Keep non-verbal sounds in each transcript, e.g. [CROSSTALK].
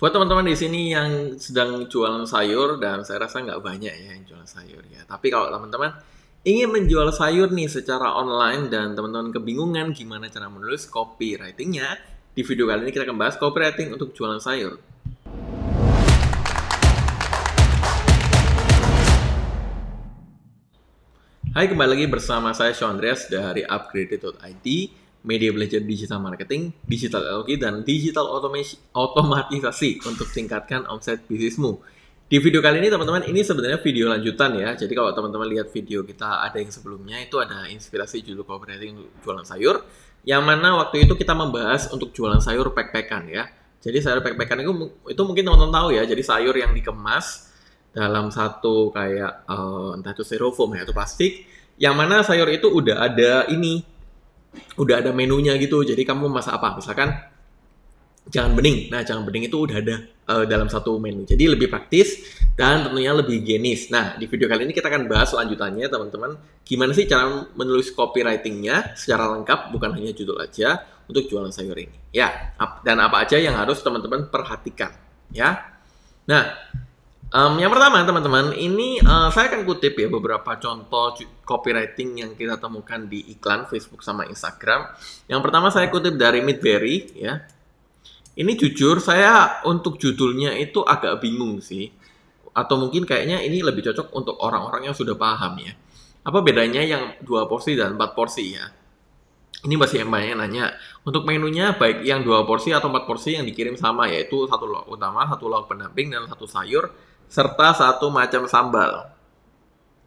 Buat teman-teman di sini yang sedang jualan sayur dan saya rasa nggak banyak ya yang jualan sayur ya. Tapi kalau teman-teman ingin menjual sayur nih secara online dan teman-teman kebingungan gimana cara menulis copywritingnya, di video kali ini kita akan bahas copywriting untuk jualan sayur. Hai, kembali lagi bersama saya Sean Andreas dari upgraded.id media belajar digital marketing, digital LOK, dan digital automasi, otomatisasi untuk tingkatkan omset bisnismu. Di video kali ini teman-teman, ini sebenarnya video lanjutan ya. Jadi kalau teman-teman lihat video kita ada yang sebelumnya itu ada inspirasi judul copywriting untuk jualan sayur. Yang mana waktu itu kita membahas untuk jualan sayur pek-pekan ya. Jadi sayur pek-pekan itu, itu mungkin teman-teman tahu ya. Jadi sayur yang dikemas dalam satu kayak uh, entah itu styrofoam ya atau plastik. Yang mana sayur itu udah ada ini udah ada menunya gitu. Jadi kamu masak apa? Misalkan jangan bening. Nah, jangan bening itu udah ada uh, dalam satu menu. Jadi lebih praktis dan tentunya lebih higienis. Nah, di video kali ini kita akan bahas lanjutannya teman-teman. Gimana sih cara menulis copywritingnya secara lengkap, bukan hanya judul aja untuk jualan sayur ini. Ya, dan apa aja yang harus teman-teman perhatikan. Ya. Nah, Um, yang pertama teman-teman, ini uh, saya akan kutip ya beberapa contoh copywriting yang kita temukan di iklan Facebook sama Instagram. Yang pertama saya kutip dari Midberry ya. Ini jujur saya untuk judulnya itu agak bingung sih. Atau mungkin kayaknya ini lebih cocok untuk orang-orang yang sudah paham ya. Apa bedanya yang dua porsi dan empat porsi ya? Ini masih yang banyak yang nanya. Untuk menunya baik yang dua porsi atau empat porsi yang dikirim sama yaitu satu lauk utama, satu lauk pendamping dan satu sayur serta satu macam sambal.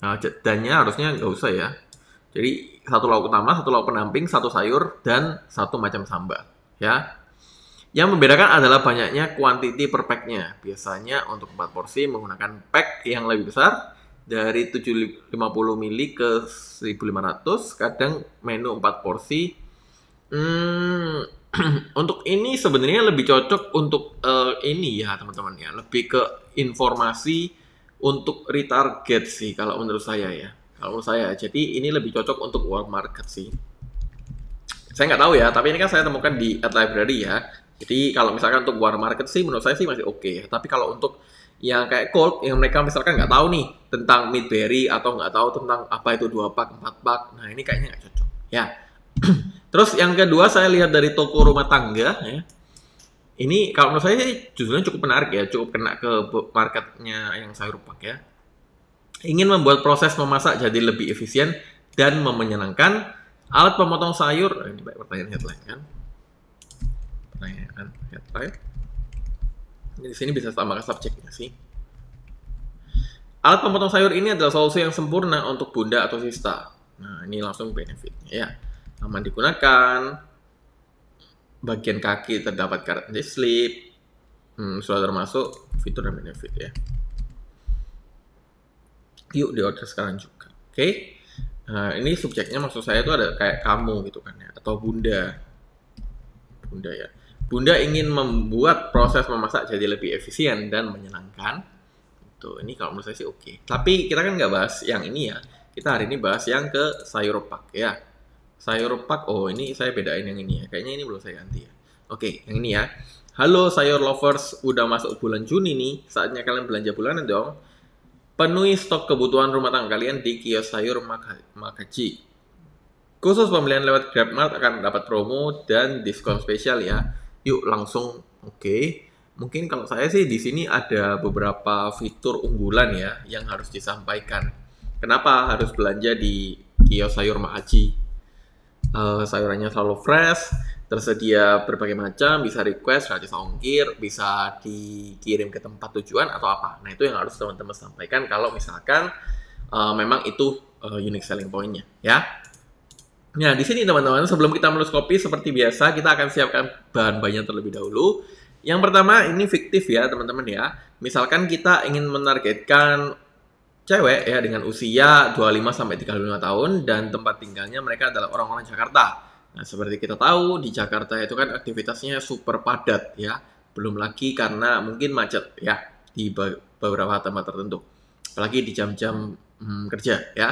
Nah, dannya harusnya nggak usah ya. Jadi satu lauk utama, satu lauk pendamping, satu sayur, dan satu macam sambal. Ya, yang membedakan adalah banyaknya kuantiti per packnya. Biasanya untuk 4 porsi menggunakan pack yang lebih besar dari 750 mili ke 1500. Kadang menu 4 porsi hmm, [CLEARS THROAT] untuk ini sebenarnya lebih cocok untuk uh, ini ya teman-teman ya lebih ke informasi untuk retarget sih kalau menurut saya ya kalau menurut saya jadi ini lebih cocok untuk world market sih saya nggak tahu ya tapi ini kan saya temukan di ad library ya jadi kalau misalkan untuk war market sih menurut saya sih masih oke okay. Ya. tapi kalau untuk yang kayak cold yang mereka misalkan nggak tahu nih tentang midberry atau nggak tahu tentang apa itu dua pak empat pak nah ini kayaknya nggak cocok ya Terus yang kedua saya lihat dari toko rumah tangga ya. Ini kalau menurut saya justru cukup menarik ya, cukup kena ke marketnya yang saya rupak ya. Ingin membuat proses memasak jadi lebih efisien dan menyenangkan, alat pemotong sayur eh, ini baik pertanyaan headline kan. Pertanyaan headline. Di sini bisa tambahkan subjeknya sih. Alat pemotong sayur ini adalah solusi yang sempurna untuk bunda atau sista. Nah, ini langsung benefit ya aman digunakan, bagian kaki terdapat garansi slip, hmm, sudah termasuk fitur dan benefit ya. Yuk di order sekarang juga, oke? Okay? Nah, ini subjeknya maksud saya itu ada kayak kamu gitu kan ya, atau bunda, bunda ya. Bunda ingin membuat proses memasak jadi lebih efisien dan menyenangkan. Tuh, ini kalau menurut saya sih oke. Okay. Tapi kita kan nggak bahas yang ini ya. Kita hari ini bahas yang ke sayur pak ya sayur pak oh ini saya bedain yang ini ya kayaknya ini belum saya ganti ya oke yang ini ya halo sayur lovers udah masuk bulan Juni nih saatnya kalian belanja bulanan dong penuhi stok kebutuhan rumah tangga kalian di kios sayur Mak Makaji khusus pembelian lewat GrabMart akan dapat promo dan diskon spesial ya yuk langsung oke okay. mungkin kalau saya sih di sini ada beberapa fitur unggulan ya yang harus disampaikan kenapa harus belanja di kios sayur Makaji uh, sayurannya selalu fresh, tersedia berbagai macam, bisa request, gratis ongkir, bisa dikirim ke tempat tujuan atau apa. Nah itu yang harus teman-teman sampaikan kalau misalkan uh, memang itu uh, unique selling pointnya ya. Nah di sini teman-teman sebelum kita menulis kopi seperti biasa kita akan siapkan bahan-bahannya terlebih dahulu. Yang pertama ini fiktif ya teman-teman ya. Misalkan kita ingin menargetkan cewek ya dengan usia 25 sampai 35 tahun dan tempat tinggalnya mereka adalah orang-orang Jakarta. Nah, seperti kita tahu di Jakarta itu kan aktivitasnya super padat ya. Belum lagi karena mungkin macet ya di beberapa tempat tertentu. Apalagi di jam-jam hmm, kerja ya.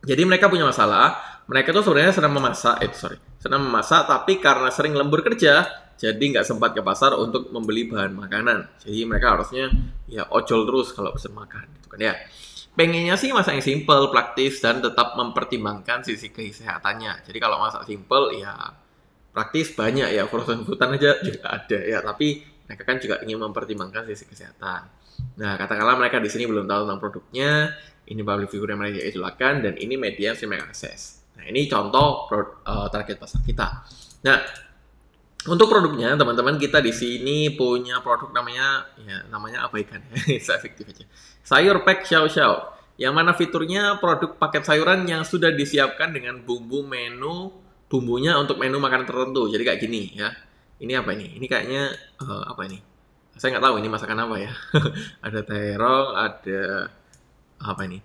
Jadi mereka punya masalah, mereka tuh sebenarnya senang memasak, eh sorry, senang memasak tapi karena sering lembur kerja, jadi nggak sempat ke pasar untuk membeli bahan makanan jadi mereka harusnya ya ojol terus kalau pesen makan gitu kan ya pengennya sih masak yang simple praktis dan tetap mempertimbangkan sisi kesehatannya jadi kalau masak simple ya praktis banyak ya frozen foodan aja juga ada ya tapi mereka kan juga ingin mempertimbangkan sisi kesehatan nah katakanlah mereka di sini belum tahu tentang produknya ini public figure yang mereka idolakan dan ini media yang mereka akses nah ini contoh eh, target pasar kita nah untuk produknya, teman-teman kita di sini punya produk namanya, ya namanya ikan, [LAUGHS] saya efektif aja. Sayur pack xiao xiao, yang mana fiturnya produk paket sayuran yang sudah disiapkan dengan bumbu menu, bumbunya untuk menu makanan tertentu. Jadi kayak gini ya. Ini apa ini? Ini kayaknya uh, apa ini? Saya nggak tahu ini masakan apa ya. [LAUGHS] ada terong, ada apa ini?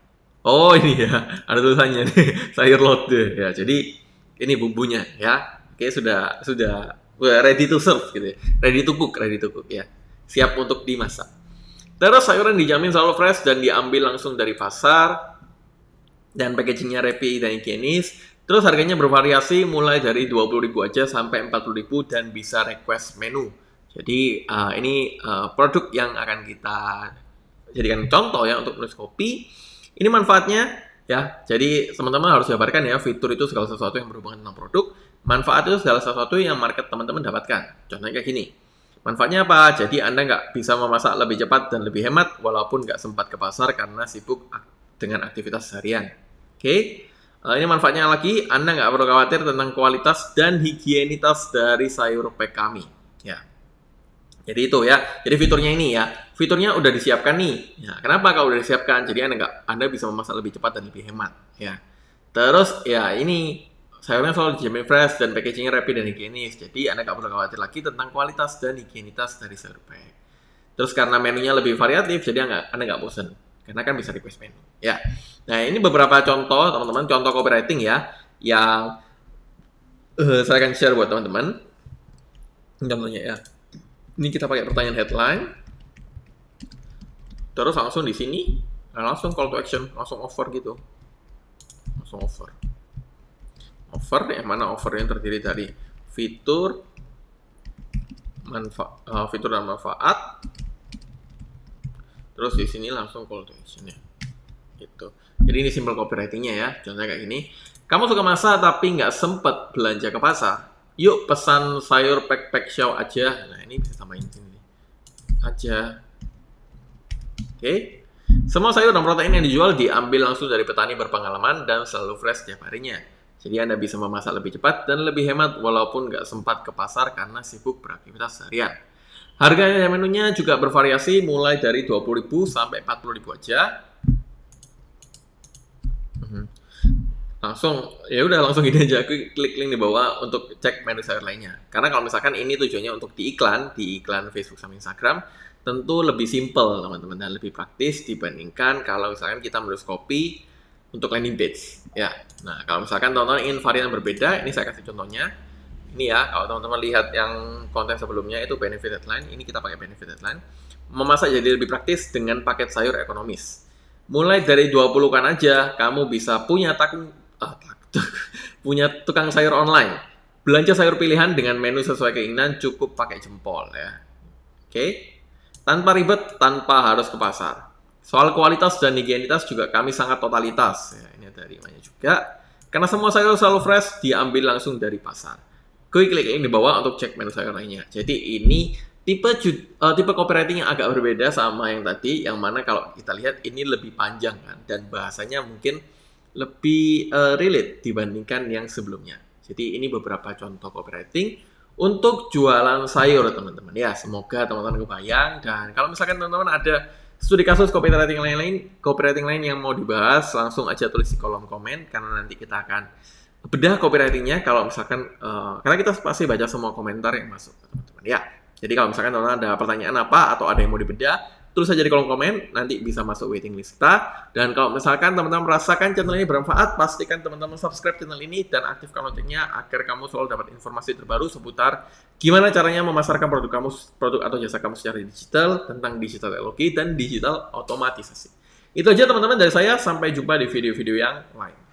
Oh ini ya, [LAUGHS] ada tulisannya nih sayur lodeh ya. Jadi ini bumbunya ya. Oke sudah sudah ready to serve gitu ya. Ready to cook, ready to cook ya. Siap untuk dimasak. Terus sayuran dijamin selalu fresh dan diambil langsung dari pasar dan packagingnya rapi dan higienis. Terus harganya bervariasi mulai dari 20.000 aja sampai 40.000 dan bisa request menu. Jadi uh, ini uh, produk yang akan kita jadikan contoh ya untuk menulis kopi. Ini manfaatnya ya. Jadi teman-teman harus jabarkan ya fitur itu segala sesuatu yang berhubungan dengan produk Manfaat itu segala sesuatu yang market teman-teman dapatkan. Contohnya kayak gini. Manfaatnya apa? Jadi Anda nggak bisa memasak lebih cepat dan lebih hemat walaupun nggak sempat ke pasar karena sibuk dengan aktivitas seharian. Oke? Okay? Eh, ini manfaatnya lagi, Anda nggak perlu khawatir tentang kualitas dan higienitas dari sayur pek kami. Ya. Jadi itu ya. Jadi fiturnya ini ya. Fiturnya udah disiapkan nih. Ya, kenapa kalau udah disiapkan? Jadi Anda nggak, Anda bisa memasak lebih cepat dan lebih hemat. Ya. Terus ya ini Sayurnya selalu dijamin fresh dan packagingnya rapi dan higienis, jadi Anda nggak perlu khawatir lagi tentang kualitas dan higienitas dari sayur pack. Terus karena menunya lebih variatif, jadi Anda nggak, anda bosan. Karena kan bisa request menu. Ya. Nah, ini beberapa contoh, teman-teman, contoh copywriting ya, yang uh, saya akan share buat teman-teman. Contohnya ya. Ini kita pakai pertanyaan headline. Terus langsung di sini, nah, langsung call to action, langsung offer gitu. Langsung offer over yang mana over yang terdiri dari fitur manfaat uh, eh, fitur dan manfaat terus di sini langsung call to action ya gitu jadi ini simple copywritingnya ya contohnya kayak gini kamu suka masak tapi nggak sempet belanja ke pasar yuk pesan sayur pack pack show aja nah ini bisa tambahin sini aja oke okay. Semua sayur dan protein yang dijual diambil langsung dari petani berpengalaman dan selalu fresh setiap harinya. Jadi Anda bisa memasak lebih cepat dan lebih hemat walaupun nggak sempat ke pasar karena sibuk beraktivitas seharian. Harganya menunya juga bervariasi mulai dari 20.000 sampai 40.000 aja. Mhm. Langsung ya udah langsung ini aja klik link di bawah untuk cek menu sayur lainnya. Karena kalau misalkan ini tujuannya untuk di iklan, di iklan Facebook sama Instagram, tentu lebih simple teman-teman dan lebih praktis dibandingkan kalau misalkan kita menulis copy untuk landing page ya. Nah, kalau misalkan teman-teman ingin varian yang berbeda, ini saya kasih contohnya. Ini ya, kalau teman-teman lihat yang konten sebelumnya itu benefit headline, ini kita pakai benefit headline. Memasak jadi lebih praktis dengan paket sayur ekonomis. Mulai dari 20-kan aja, kamu bisa punya ah, tak, [LAUGHS] punya tukang sayur online. Belanja sayur pilihan dengan menu sesuai keinginan cukup pakai jempol ya. Oke. Okay? Tanpa ribet, tanpa harus ke pasar. Soal kualitas dan higienitas juga kami sangat totalitas. Ya, ini dari rimanya juga. Karena semua sayur selalu fresh, diambil langsung dari pasar. Klik klik link di bawah untuk cek menu sayur lainnya. Jadi ini tipe uh, tipe copywriting yang agak berbeda sama yang tadi, yang mana kalau kita lihat ini lebih panjang kan, dan bahasanya mungkin lebih uh, relate dibandingkan yang sebelumnya. Jadi ini beberapa contoh copywriting untuk jualan sayur teman-teman ya semoga teman-teman kebayang dan kalau misalkan teman-teman ada studi kasus copywriting lain-lain, copywriting lain yang mau dibahas, langsung aja tulis di kolom komen karena nanti kita akan bedah copywritingnya kalau misalkan uh, karena kita pasti baca semua komentar yang masuk teman-teman ya. Jadi kalau misalkan teman-teman ada pertanyaan apa atau ada yang mau dibedah, tulis aja di kolom komen, nanti bisa masuk waiting list kita. Dan kalau misalkan teman-teman merasakan channel ini bermanfaat, pastikan teman-teman subscribe channel ini dan aktifkan loncengnya agar kamu selalu dapat informasi terbaru seputar gimana caranya memasarkan produk kamu, produk atau jasa kamu secara digital, tentang digital teknologi dan digital otomatisasi. Itu aja teman-teman dari saya, sampai jumpa di video-video yang lain.